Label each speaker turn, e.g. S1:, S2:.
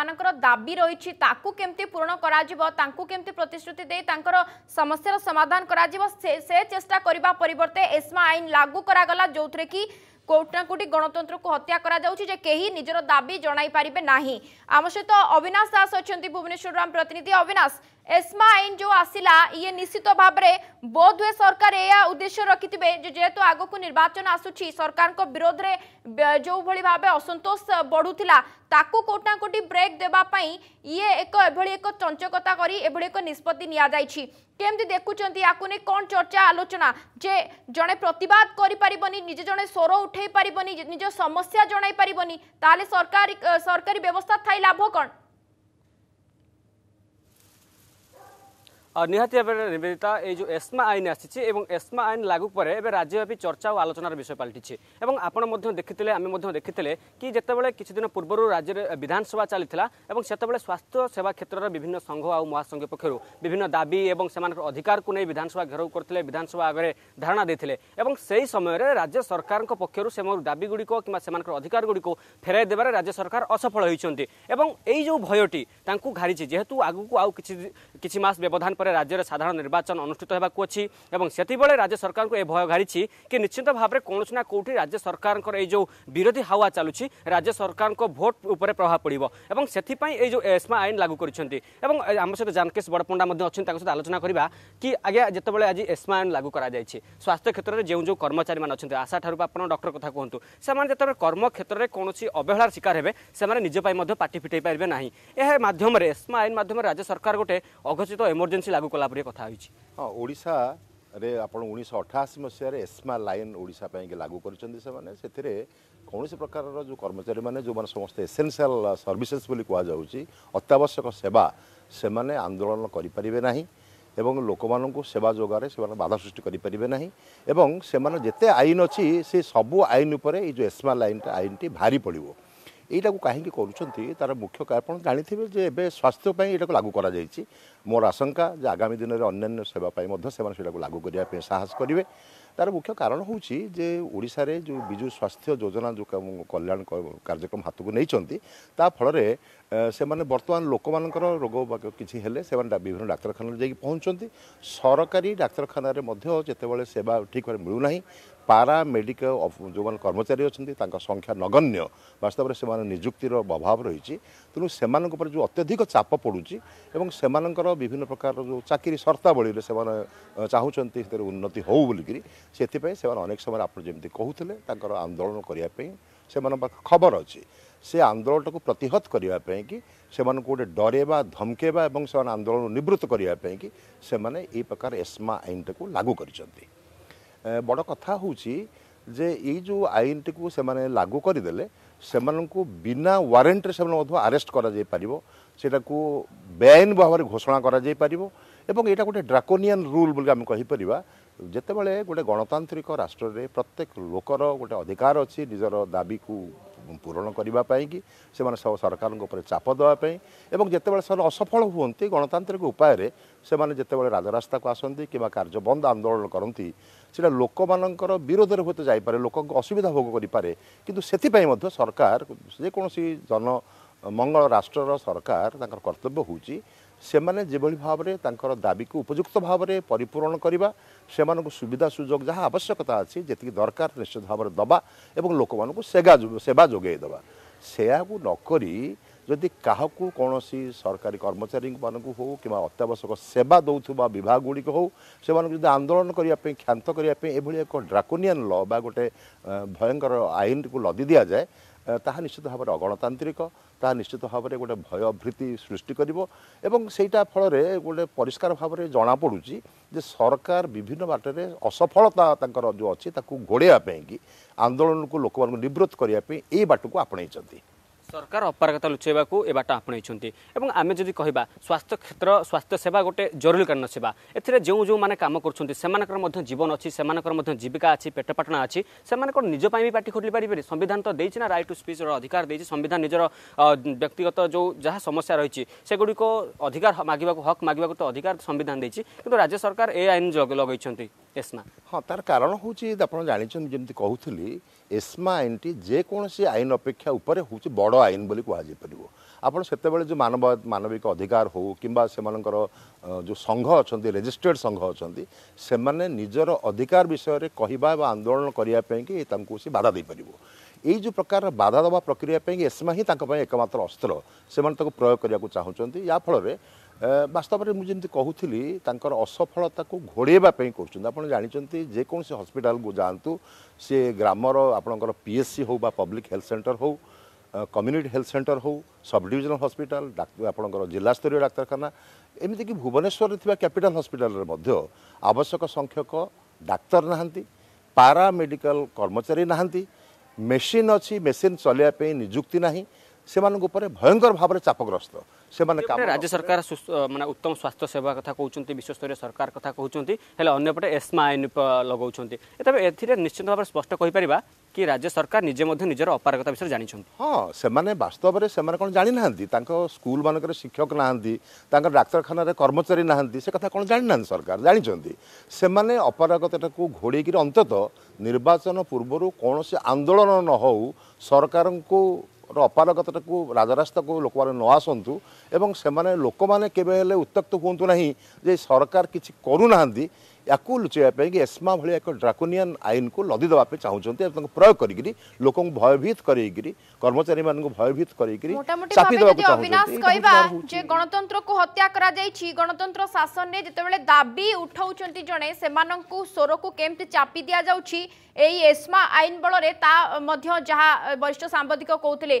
S1: মানুষ দাবি রয়েছে তাকে কেমতি পূরণ করা তাঁকু কেমতি প্রতিশ্রুতি দিয়ে তাঁর সমস্যার সমাধান করা সে চেষ্টা করা পরিবর্তে এসমা আইন লাগু করা যৌথে কি কোটি না কোটি গণতন্ত্রক হত্যা করা যাচ্ছে যে কেহি নিজের দাবি জনাই পারিবে না আম সহিত অবিনাশ দাস অনেক ভুবনেশ্বর রাম প্রতিনিধি অবিনাশ এসমা আইন যে আসিলা ইয়ে নিশ্চিত ভাবে বোধহুয়ে সরকার এয়া উদ্দেশ্য রাখিবে যে যেহেতু আগক নির্বাচন আসুচি সরকার বিরোধে যেভাবে ভাবে অসন্তোষ বড়ুলা তাকে কোটনা কোটি ব্রেক দেওয়া ইয়ে এক এভাবে এক চঞ্চকতা করে এভাবে এক নিষ্পতি নিয়া যাইছি কেমতি দেখুছেন আকুনে নিয়ে চর্চা আলোচনা যে জনে প্রতিবাদ করে পারবনি নিজে জনে স্বর উঠে উঠাই পারবনি নিজ সমস্যা জনাই পারবনি তাহলে সরকারি সরকারি ব্যবস্থা থাই লাভ কণ
S2: নিহতি ভাবে নিবেদিত এই যে এসমা আইন আসিছে এবং এসমা আইন লাগু পরে এবার রাজ্যব্যাপী চর্চা ও আলোচনার বিষয় পাল্টিছে এবং আপনার মধ্যে দেখিলে আমি মধ্যে দেখিলে কি যেতবে কিছুদিন পূর্ব রাজ্যের বিধানসভা চাল এবং সেতবে স্বাস্থ্য সেবা ক্ষেত্রের বিভিন্ন সংঘ আ মহাসংঘ পক্ষ বিভিন্ন দাবি এবং সে অধিকার নিয়ে বিধানসভা ঘেরাও করলে বিধানসভা আগে ধারণা দিয়ে এবং সেই সময়ের রাজ্য সরকার পক্ষর সে দাবিগুড়ি কিংবা সে অধিকারগুড়ি ফেরাই দেবার রাজ্য সরকার অসফল হয়েছেন এবং এই যে ভয়টি তাঁর ঘাড়িছে যেহেতু আগুক আছে কিছু মাস ব্যবধান ପରେ ରାଜ୍ୟରେ ସାଧାରଣ ନିର୍ବାଚନ ଅନୁଷ୍ଠିତ ହେବାକୁ ଅଛି ଏବଂ ସେତିବେଳେ ରାଜ୍ୟ ସରକାରଙ୍କୁ ଏ ଭୟ ଘାରିଛି କି ନିଶ୍ଚିତ ଭାବରେ କୌଣସି ନା କେଉଁଠି ରାଜ୍ୟ ସରକାରଙ୍କର ଏଇ ଯେଉଁ ବିରୋଧୀ ହାୱା ଚାଲୁଛି ରାଜ୍ୟ ସରକାରଙ୍କ ଭୋଟ ଉପରେ ପ୍ରଭାବ ପଡ଼ିବ ଏବଂ ସେଥିପାଇଁ ଏଇ ଯେଉଁ ଏସ୍ମା ଆଇନ ଲାଗୁ କରିଛନ୍ତି ଏବଂ ଆମ ସହିତ ଜାନକେଶ ବଡ଼ପଣ୍ଡା ମଧ୍ୟ ଅଛନ୍ତି ତାଙ୍କ ସହିତ ଆଲୋଚନା କରିବା କି ଆଜ୍ଞା ଯେତେବେଳେ ଆଜି ଏସ୍ମା ଆଇନ ଲାଗୁ କରାଯାଇଛି ସ୍ୱାସ୍ଥ୍ୟ କ୍ଷେତ୍ରରେ ଯେଉଁ ଯେଉଁ କର୍ମଚାରୀମାନେ ଅଛନ୍ତି ଆଶାଠାରୁ ଆପଣ ଡକ୍ଟର କଥା କୁହନ୍ତୁ ସେମାନେ ଯେତେବେଳେ କର୍ମକ୍ଷେତ୍ରରେ କୌଣସି ଅବହେଳାର ଶିକାର ହେବେ ସେମାନେ ନିଜ ପାଇଁ ମଧ୍ୟ ପାଟି ଫିଟାଇ ପାରିବେ ନାହିଁ ଏହା ମାଧ୍ୟମରେ ଏସ୍ମା ଆଇନ ମାଧ୍ୟମରେ ରାଜ୍ୟ ସରକାର ଗୋଟେ ଅଘୋଷିତ ଏମର୍ଜେନ୍ସି ଓଡ଼ିଶାବାସୀ ଲାଗୁ କଲା ପରେ କଥା ହୋଇଛି
S3: ହଁ ଓଡ଼ିଶାରେ ଆପଣ ଉଣେଇଶହ ଅଠାଅଶୀ ମସିହାରେ ଏସ୍ମା ଲାଇନ୍ ଓଡ଼ିଶା ପାଇଁକି ଲାଗୁ କରିଛନ୍ତି ସେମାନେ ସେଥିରେ କୌଣସି ପ୍ରକାରର ଯେଉଁ କର୍ମଚାରୀମାନେ ଯେଉଁମାନେ ସମସ୍ତେ ଏସେନ୍ସିଆଲ ସର୍ଭିସେସ୍ ବୋଲି କୁହାଯାଉଛି ଅତ୍ୟାବଶ୍ୟକ ସେବା ସେମାନେ ଆନ୍ଦୋଳନ କରିପାରିବେ ନାହିଁ ଏବଂ ଲୋକମାନଙ୍କୁ ସେବା ଯୋଗାରେ ସେମାନେ ବାଧା ସୃଷ୍ଟି କରିପାରିବେ ନାହିଁ ଏବଂ ସେମାନେ ଯେତେ ଆଇନ ଅଛି ସେ ସବୁ ଆଇନ ଉପରେ ଏଇ ଯେଉଁ ଏସ୍ମା ଲାଇନ୍ଟା ଆଇନଟି ଭାରି ପଡ଼ିବ ଏଇଟାକୁ କାହିଁକି କରୁଛନ୍ତି ତା'ର ମୁଖ୍ୟ ଆପଣ ଜାଣିଥିବେ ଯେ ଏବେ ସ୍ୱାସ୍ଥ୍ୟ ପାଇଁ ଏଇଟାକୁ ଲାଗୁ କରାଯାଇଛି ମୋର ଆଶଙ୍କା ଯେ ଆଗାମୀ ଦିନରେ ଅନ୍ୟାନ୍ୟ ସେବା ପାଇଁ ମଧ୍ୟ ସେମାନେ ସେଇଟାକୁ ଲାଗୁ କରିବା ପାଇଁ ସାହସ କରିବେ ତା'ର ମୁଖ୍ୟ କାରଣ ହେଉଛି ଯେ ଓଡ଼ିଶାରେ ଯେଉଁ ବିଜୁ ସ୍ୱାସ୍ଥ୍ୟ ଯୋଜନା ଯେଉଁ କଲ୍ୟାଣ କାର୍ଯ୍ୟକ୍ରମ ହାତକୁ ନେଇଛନ୍ତି ତା ଫଳରେ ସେମାନେ ବର୍ତ୍ତମାନ ଲୋକମାନଙ୍କର ରୋଗ କିଛି ହେଲେ ସେମାନେ ବିଭିନ୍ନ ଡାକ୍ତରଖାନାରେ ଯାଇକି ପହଞ୍ଚୁଛନ୍ତି ସରକାରୀ ଡାକ୍ତରଖାନାରେ ମଧ୍ୟ ଯେତେବେଳେ ସେବା ଠିକ୍ ଭାବରେ ମିଳୁନାହିଁ ପାରା ମେଡ଼ିକାଲ ଯେଉଁମାନେ କର୍ମଚାରୀ ଅଛନ୍ତି ତାଙ୍କ ସଂଖ୍ୟା ନଗଣ୍ୟ ବାସ୍ତବରେ ସେମାନେ ନିଯୁକ୍ତିର ଅଭାବ ରହିଛି ତେଣୁ ସେମାନଙ୍କ ଉପରେ ଯେଉଁ ଅତ୍ୟଧିକ ଚାପ ପଡ଼ୁଛି ଏବଂ ସେମାନଙ୍କର ବିଭିନ୍ନ ପ୍ରକାର ଯେଉଁ ଚାକିରି ସର୍ତ୍ତାବଳୀରେ ସେମାନେ ଚାହୁଁଛନ୍ତି ସେଥିରେ ଉନ୍ନତି ହେଉ ବୋଲିକରି ସେଥିପାଇଁ ସେମାନେ ଅନେକ ସମୟରେ ଆପଣ ଯେମିତି କହୁଥିଲେ ତାଙ୍କର ଆନ୍ଦୋଳନ କରିବା ପାଇଁ ସେମାନଙ୍କ ପାଖରେ ଖବର ଅଛି ସେ ଆନ୍ଦୋଳନଟାକୁ ପ୍ରତିହତ କରିବା ପାଇଁକି ସେମାନଙ୍କୁ ଗୋଟେ ଡରେଇବା ଧମକେଇବା ଏବଂ ସେମାନେ ଆନ୍ଦୋଳନରୁ ନିବୃତ୍ତ କରିବା ପାଇଁକି ସେମାନେ ଏହି ପ୍ରକାର ଏସ୍ମା ଆଇନଟାକୁ ଲାଗୁ କରିଛନ୍ତି ବଡ଼ କଥା ହେଉଛି ଯେ ଏଇ ଯେଉଁ ଆଇନଟିକୁ ସେମାନେ ଲାଗୁ କରିଦେଲେ ସେମାନଙ୍କୁ ବିନା ୱାରେଣ୍ଟରେ ସେମାନେ ମଧ୍ୟ ଆରେଷ୍ଟ କରାଯାଇପାରିବ ସେଇଟାକୁ ବେଆଇନ ଭାବରେ ଘୋଷଣା କରାଯାଇପାରିବ ଏବଂ ଏଇଟା ଗୋଟେ ଡ୍ରାକୋନିଆନ୍ ରୁଲ୍ ବୋଲି ଆମେ କହିପାରିବା ଯେତେବେଳେ ଗୋଟେ ଗଣତାନ୍ତ୍ରିକ ରାଷ୍ଟ୍ରରେ ପ୍ରତ୍ୟେକ ଲୋକର ଗୋଟେ ଅଧିକାର ଅଛି ନିଜର ଦାବିକୁ ପୂରଣ କରିବା ପାଇଁକି ସେମାନେ ସବୁ ସରକାରଙ୍କ ଉପରେ ଚାପ ଦେବା ପାଇଁ ଏବଂ ଯେତେବେଳେ ସେମାନେ ଅସଫଳ ହୁଅନ୍ତି ଗଣତାନ୍ତ୍ରିକ ଉପାୟରେ ସେମାନେ ଯେତେବେଳେ ରାଜରାସ୍ତାକୁ ଆସନ୍ତି କିମ୍ବା କାର୍ଯ୍ୟ ବନ୍ଦ ଆନ୍ଦୋଳନ କରନ୍ତି ସେଇଟା ଲୋକମାନଙ୍କର ବିରୋଧରେ ହୁଏତ ଯାଇପାରେ ଲୋକଙ୍କ ଅସୁବିଧା ଭୋଗ କରିପାରେ କିନ୍ତୁ ସେଥିପାଇଁ ମଧ୍ୟ ସରକାର ଯେକୌଣସି ଜନମଙ୍ଗଳ ରାଷ୍ଟ୍ରର ସରକାର ତାଙ୍କର କର୍ତ୍ତବ୍ୟ ହେଉଛି ସେମାନେ ଯେଭଳି ଭାବରେ ତାଙ୍କର ଦାବିକୁ ଉପଯୁକ୍ତ ଭାବରେ ପରିପୂରଣ କରିବା ସେମାନଙ୍କୁ ସୁବିଧା ସୁଯୋଗ ଯାହା ଆବଶ୍ୟକତା ଅଛି ଯେତିକି ଦରକାର ନିଶ୍ଚିତ ଭାବରେ ଦେବା ଏବଂ ଲୋକମାନଙ୍କୁ ସେଗା ସେବା ଯୋଗାଇ ଦେବା ସେୟାକୁ ନକରି ଯଦି କାହାକୁ କୌଣସି ସରକାରୀ କର୍ମଚାରୀମାନଙ୍କୁ ହେଉ କିମ୍ବା ଅତ୍ୟାବଶ୍ୟକ ସେବା ଦେଉଥିବା ବିଭାଗ ଗୁଡ଼ିକ ହେଉ ସେମାନଙ୍କୁ ଯଦି ଆନ୍ଦୋଳନ କରିବା ପାଇଁ କ୍ଷାନ୍ତ କରିବା ପାଇଁ ଏଭଳି ଏକ ଡ୍ରାକୋନିଆନ୍ ଲ ବା ଗୋଟେ ଭୟଙ୍କର ଆଇନକୁ ଲଦି ଦିଆଯାଏ ତାହା ନିଶ୍ଚିତ ଭାବରେ ଅଗଣତାନ୍ତ୍ରିକ ତାହା ନିଶ୍ଚିତ ଭାବରେ ଗୋଟେ ଭୟଭୀତି ସୃଷ୍ଟି କରିବ ଏବଂ ସେଇଟା ଫଳରେ ଗୋଟେ ପରିଷ୍କାର ଭାବରେ ଜଣାପଡ଼ୁଛି ଯେ ସରକାର ବିଭିନ୍ନ ବାଟରେ ଅସଫଳତା ତାଙ୍କର ଯେଉଁ ଅଛି ତାକୁ ଗୋଡ଼େଇବା ପାଇଁକି ଆନ୍ଦୋଳନକୁ ଲୋକମାନଙ୍କୁ ନିବୃତ୍ତ କରିବା ପାଇଁ ଏଇ ବାଟକୁ ଆପଣେଇଛନ୍ତି
S2: ସରକାର ଅପାରଗତା ଲୁଚାଇବାକୁ ଏ ବାଟ ଆପଣେଇଛନ୍ତି ଏବଂ ଆମେ ଯଦି କହିବା ସ୍ୱାସ୍ଥ୍ୟ କ୍ଷେତ୍ର ସ୍ୱାସ୍ଥ୍ୟ ସେବା ଗୋଟେ ଜରୁରୀକାଳୀନ ସେବା ଏଥିରେ ଯେଉଁ ଯେଉଁମାନେ କାମ କରୁଛନ୍ତି ସେମାନଙ୍କର ମଧ୍ୟ ଜୀବନ ଅଛି ସେମାନଙ୍କର ମଧ୍ୟ ଜୀବିକା ଅଛି ପେଟ ପାଟଣା ଅଛି ସେମାନଙ୍କର ନିଜ ପାଇଁ ବି ପାଟି ଖୋଲି ପାରିବେନି ସମ୍ବିଧାନ ତ ଦେଇଛି ନା ରାଇଟ୍ ଟୁ ସ୍ପିଚ୍ର ଅଧିକାର ଦେଇଛି ସମ୍ବିଧାନ ନିଜର ବ୍ୟକ୍ତିଗତ ଯେଉଁ ଯାହା ସମସ୍ୟା ରହିଛି ସେଗୁଡ଼ିକ ଅଧିକାର ମାଗିବାକୁ ହକ୍ ମାଗିବାକୁ ତ ଅଧିକାର ସମ୍ବିଧାନ ଦେଇଛି କିନ୍ତୁ ରାଜ୍ୟ ସରକାର ଏ ଆଇନ ଲଗାଇଛନ୍ତି ଏସ୍ମା
S3: ହଁ ତାର କାରଣ ହେଉଛି ଆପଣ ଜାଣିଛନ୍ତି ଯେମିତି କହୁଥିଲି ଏସ୍ମା ଆଇନଟି ଯେକୌଣସି ଆଇନ ଅପେକ୍ଷା ଉପରେ ହେଉଛି ବଡ଼ ଆଇନ ବୋଲି କୁହାଯାଇପାରିବ ଆପଣ ସେତେବେଳେ ଯେଉଁ ମାନବ ମାନବିକ ଅଧିକାର ହେଉ କିମ୍ବା ସେମାନଙ୍କର ଯେଉଁ ସଂଘ ଅଛନ୍ତି ରେଜିଷ୍ଟ୍ରେଡ଼ ସଂଘ ଅଛନ୍ତି ସେମାନେ ନିଜର ଅଧିକାର ବିଷୟରେ କହିବା ବା ଆନ୍ଦୋଳନ କରିବା ପାଇଁକି ତାଙ୍କୁ ସେ ବାଧା ଦେଇପାରିବ ଏଇ ଯେଉଁ ପ୍ରକାରର ବାଧା ଦେବା ପ୍ରକ୍ରିୟା ପାଇଁ ଏସ୍ମା ହିଁ ତାଙ୍କ ପାଇଁ ଏକମାତ୍ର ଅସ୍ତ୍ର ସେମାନେ ତାକୁ ପ୍ରୟୋଗ କରିବାକୁ ଚାହୁଁଛନ୍ତି ୟା ଫଳରେ ବାସ୍ତବରେ ମୁଁ ଯେମିତି କହୁଥିଲି ତାଙ୍କର ଅସଫଳତାକୁ ଘୋଡ଼େଇବା ପାଇଁ କରୁଛନ୍ତି ଆପଣ ଜାଣିଛନ୍ତି ଯେକୌଣସି ହସ୍ପିଟାଲକୁ ଯାଆନ୍ତୁ ସେ ଗ୍ରାମର ଆପଣଙ୍କର ପି ଏଚ୍ ସି ହେଉ ବା ପବ୍ଲିକ୍ ହେଲ୍ଥ ସେଣ୍ଟର ହେଉ କମ୍ୟୁନିଟି ହେଲ୍ଥ ସେଣ୍ଟର ହେଉ ସବ୍ ଡିଭିଜନାଲ୍ ହସ୍ପିଟାଲ ଆପଣଙ୍କର ଜିଲ୍ଲାସ୍ତରୀୟ ଡାକ୍ତରଖାନା ଏମିତିକି ଭୁବନେଶ୍ୱରରେ ଥିବା କ୍ୟାପିଟାଲ ହସ୍ପିଟାଲରେ ମଧ୍ୟ ଆବଶ୍ୟକ ସଂଖ୍ୟକ ଡାକ୍ତର ନାହାନ୍ତି ପାରା ମେଡ଼ିକାଲ କର୍ମଚାରୀ ନାହାନ୍ତି ମେସିନ୍ ଅଛି ମେସିନ୍ ଚଲାଇବା ପାଇଁ ନିଯୁକ୍ତି ନାହିଁ ସେମାନଙ୍କ ଉପରେ ଭୟଙ୍କର ଭାବରେ ଚାପଗ୍ରସ୍ତ ସେମାନେ ରାଜ୍ୟ ସରକାର
S2: ମାନେ ଉତ୍ତମ ସ୍ୱାସ୍ଥ୍ୟ ସେବା କଥା କହୁଛନ୍ତି ବିଶ୍ୱସ୍ତରୀୟ ସରକାର କଥା କହୁଛନ୍ତି ହେଲେ ଅନ୍ୟପଟେ ଏସ୍ମା ଆଇନ ଲଗାଉଛନ୍ତି ତେବେ ଏଥିରେ ନିଶ୍ଚିତ ଭାବରେ ସ୍ପଷ୍ଟ କହିପାରିବା କି ରାଜ୍ୟ ସରକାର ନିଜେ ମଧ୍ୟ ନିଜର ଅପାରଗତା ବିଷୟରେ ଜାଣିଛନ୍ତି
S3: ହଁ ସେମାନେ ବାସ୍ତବରେ ସେମାନେ କ'ଣ ଜାଣିନାହାନ୍ତି ତାଙ୍କ ସ୍କୁଲ ମାନଙ୍କରେ ଶିକ୍ଷକ ନାହାନ୍ତି ତାଙ୍କ ଡାକ୍ତରଖାନାରେ କର୍ମଚାରୀ ନାହାନ୍ତି ସେ କଥା କ'ଣ ଜାଣିନାହାନ୍ତି ସରକାର ଜାଣିଛନ୍ତି ସେମାନେ ଅପାରଗତାଟାକୁ ଘୋଡ଼େଇକିରି ଅନ୍ତତଃ ନିର୍ବାଚନ ପୂର୍ବରୁ କୌଣସି ଆନ୍ଦୋଳନ ନ ହେଉ ସରକାରଙ୍କୁ ଅପାରଗତାଟାକୁ ରାଜରାସ୍ତାକୁ ଲୋକମାନେ ନ ଆସନ୍ତୁ ଏବଂ ସେମାନେ ଲୋକମାନେ କେବେ ହେଲେ ଉତ୍ତ୍ୟକ୍ତ ହୁଅନ୍ତୁ ନାହିଁ ଯେ ସରକାର କିଛି କରୁନାହାନ୍ତି ୟାକୁ ଲୁଚାଇବା ପାଇଁକି ଏସ୍ମା ଭଳି ଏକ ଡ୍ରାକୋନିଆନ୍ ଆଇନକୁ ଲଦି ଦେବା ପାଇଁ ଚାହୁଁଛନ୍ତି ଏବଂ ତାଙ୍କୁ ପ୍ରୟୋଗ କରିକିରି ଲୋକଙ୍କୁ ଭୟଭୀତ କରାଇକିରି କର୍ମଚାରୀମାନଙ୍କୁ ଭୟଭୀତ କରେଇକିରି ଚାପି ଦେବାକୁ ଚାହୁଁଛନ୍ତି ଯେ
S1: ଗଣତନ୍ତ୍ରକୁ ହତ୍ୟା କରାଯାଇଛି ଗଣତନ୍ତ୍ର ଶାସନରେ ଯେତେବେଳେ ଦାବି ଉଠାଉଛନ୍ତି ଜଣେ ସେମାନଙ୍କୁ ସ୍ୱରକୁ କେମିତି ଚାପି ଦିଆଯାଉଛି এই ଏସ୍ମା ଆଇନ ବଳରେ ତା ମଧ୍ୟ ଯାହା বরিষ্ঠ ସାମ୍ବାଦିକ କହୁଥିଲେ